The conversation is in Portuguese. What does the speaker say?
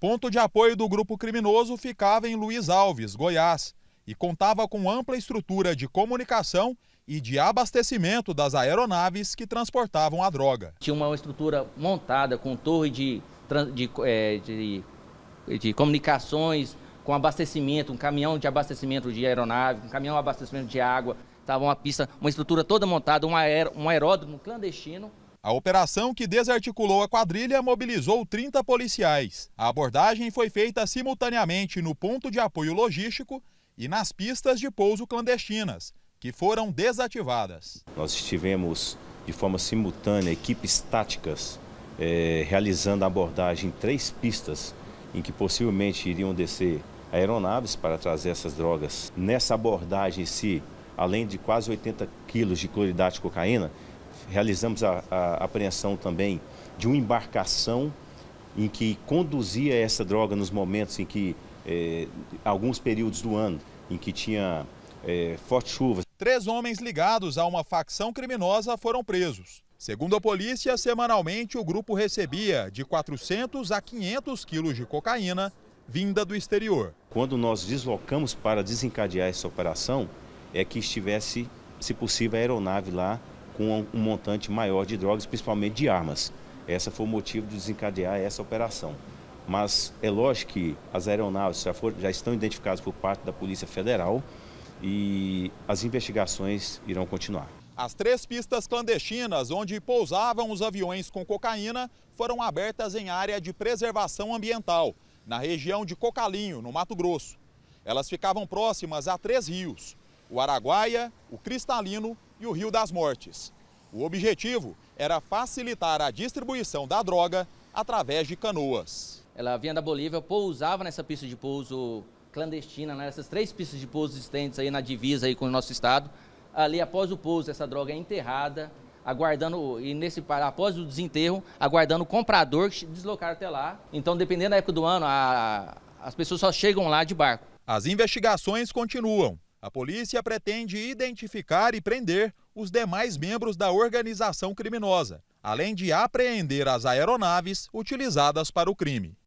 Ponto de apoio do grupo criminoso ficava em Luiz Alves, Goiás, e contava com ampla estrutura de comunicação e de abastecimento das aeronaves que transportavam a droga. Tinha uma estrutura montada com torre de, de, de, é, de, de comunicações, com abastecimento, um caminhão de abastecimento de aeronave, um caminhão de abastecimento de água, estava uma pista, uma estrutura toda montada, um, aer, um aeródromo clandestino a operação que desarticulou a quadrilha mobilizou 30 policiais. A abordagem foi feita simultaneamente no ponto de apoio logístico e nas pistas de pouso clandestinas, que foram desativadas. Nós estivemos de forma simultânea, equipes táticas, eh, realizando a abordagem em três pistas em que possivelmente iriam descer aeronaves para trazer essas drogas. Nessa abordagem, se além de quase 80 quilos de cloridato de cocaína, realizamos a, a apreensão também de uma embarcação em que conduzia essa droga nos momentos em que, eh, alguns períodos do ano, em que tinha eh, fortes chuvas. Três homens ligados a uma facção criminosa foram presos. Segundo a polícia, semanalmente o grupo recebia de 400 a 500 quilos de cocaína vinda do exterior. Quando nós deslocamos para desencadear essa operação, é que estivesse, se possível, a aeronave lá com um montante maior de drogas, principalmente de armas. Essa foi o motivo de desencadear essa operação. Mas é lógico que as aeronaves já, foram, já estão identificadas por parte da Polícia Federal e as investigações irão continuar. As três pistas clandestinas onde pousavam os aviões com cocaína foram abertas em área de preservação ambiental, na região de Cocalinho, no Mato Grosso. Elas ficavam próximas a três rios, o Araguaia, o Cristalino e o Rio das Mortes. O objetivo era facilitar a distribuição da droga através de canoas. Ela vinha da Bolívia, pousava nessa pista de pouso clandestina, nessas né? três pistas de pouso existentes aí na divisa aí com o nosso estado. Ali, após o pouso, essa droga é enterrada, aguardando, e nesse após o desenterro, aguardando o comprador deslocar até lá. Então, dependendo da época do ano, a, as pessoas só chegam lá de barco. As investigações continuam a polícia pretende identificar e prender os demais membros da organização criminosa, além de apreender as aeronaves utilizadas para o crime.